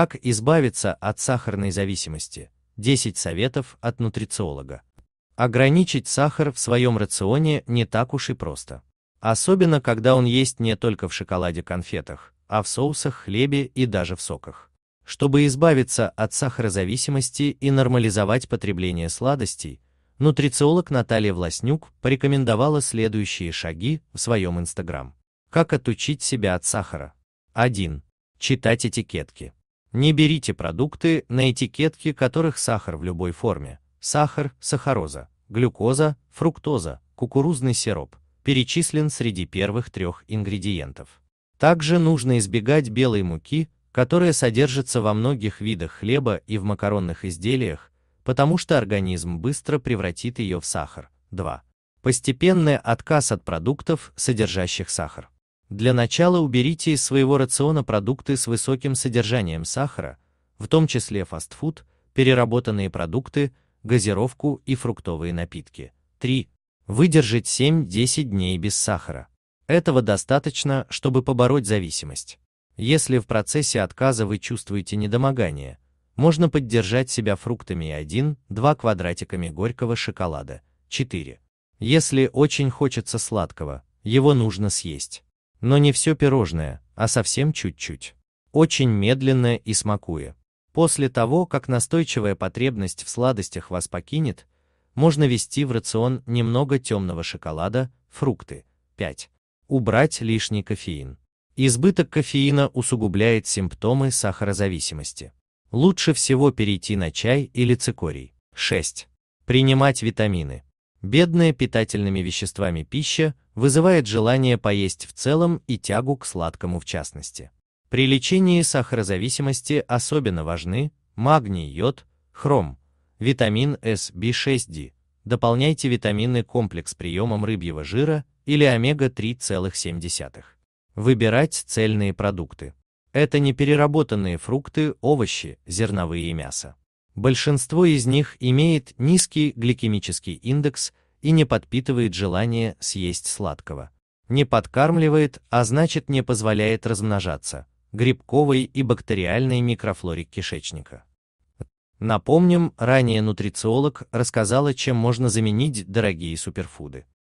Как избавиться от сахарной зависимости? 10 советов от нутрициолога. Ограничить сахар в своем рационе не так уж и просто. Особенно, когда он есть не только в шоколаде, конфетах, а в соусах, хлебе и даже в соках. Чтобы избавиться от сахарозависимости и нормализовать потребление сладостей, нутрициолог Наталья Власнюк порекомендовала следующие шаги в своем Инстаграм. Как отучить себя от сахара? 1. Читать этикетки. Не берите продукты, на этикетке которых сахар в любой форме, сахар, сахароза, глюкоза, фруктоза, кукурузный сироп, перечислен среди первых трех ингредиентов. Также нужно избегать белой муки, которая содержится во многих видах хлеба и в макаронных изделиях, потому что организм быстро превратит ее в сахар. 2. Постепенный отказ от продуктов, содержащих сахар. Для начала уберите из своего рациона продукты с высоким содержанием сахара, в том числе фастфуд, переработанные продукты, газировку и фруктовые напитки. 3. Выдержать 7-10 дней без сахара. Этого достаточно, чтобы побороть зависимость. Если в процессе отказа вы чувствуете недомогание, можно поддержать себя фруктами 1-2 квадратиками горького шоколада. 4. Если очень хочется сладкого, его нужно съесть. Но не все пирожное, а совсем чуть-чуть. Очень медленное и смакуя. После того, как настойчивая потребность в сладостях вас покинет, можно ввести в рацион немного темного шоколада, фрукты. 5. Убрать лишний кофеин. Избыток кофеина усугубляет симптомы сахарозависимости. Лучше всего перейти на чай или цикорий. 6. Принимать витамины. Бедная питательными веществами пища вызывает желание поесть в целом и тягу к сладкому в частности. При лечении сахарозависимости особенно важны магний, йод, хром, витамин С, B6D. Дополняйте витаминный комплекс приемом рыбьего жира или омега-3,7. Выбирать цельные продукты. Это не переработанные фрукты, овощи, зерновые и мясо. Большинство из них имеет низкий гликемический индекс и не подпитывает желание съесть сладкого. Не подкармливает, а значит не позволяет размножаться грибковой и бактериальной микрофлоре кишечника. Напомним, ранее нутрициолог рассказала, чем можно заменить дорогие суперфуды.